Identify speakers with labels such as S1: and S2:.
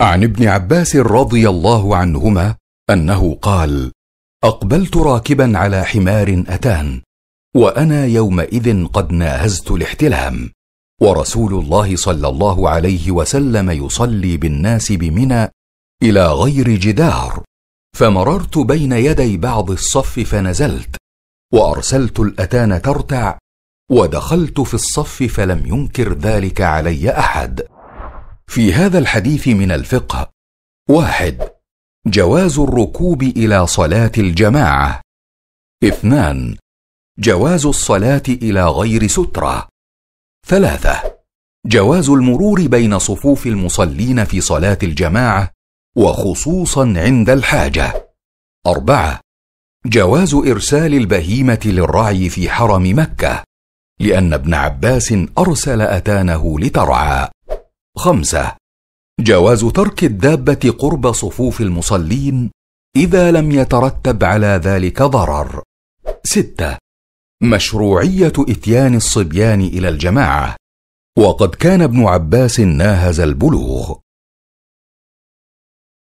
S1: عن ابن عباس رضي الله عنهما انه قال اقبلت راكبا على حمار اتان وانا يومئذ قد ناهزت الاحتلام ورسول الله صلى الله عليه وسلم يصلي بالناس بمنى الى غير جدار فمررت بين يدي بعض الصف فنزلت وارسلت الاتان ترتع ودخلت في الصف فلم ينكر ذلك علي احد في هذا الحديث من الفقه واحد جواز الركوب الى صلاه الجماعه اثنان جواز الصلاه الى غير ستره ثلاثه جواز المرور بين صفوف المصلين في صلاه الجماعه وخصوصا عند الحاجه اربعه جواز ارسال البهيمه للرعي في حرم مكه لان ابن عباس ارسل اتانه لترعى خمسة جواز ترك الدابة قرب صفوف المصلين إذا لم يترتب على ذلك ضرر. ستة مشروعية إتيان الصبيان إلى الجماعة، وقد كان ابن عباس ناهز البلوغ،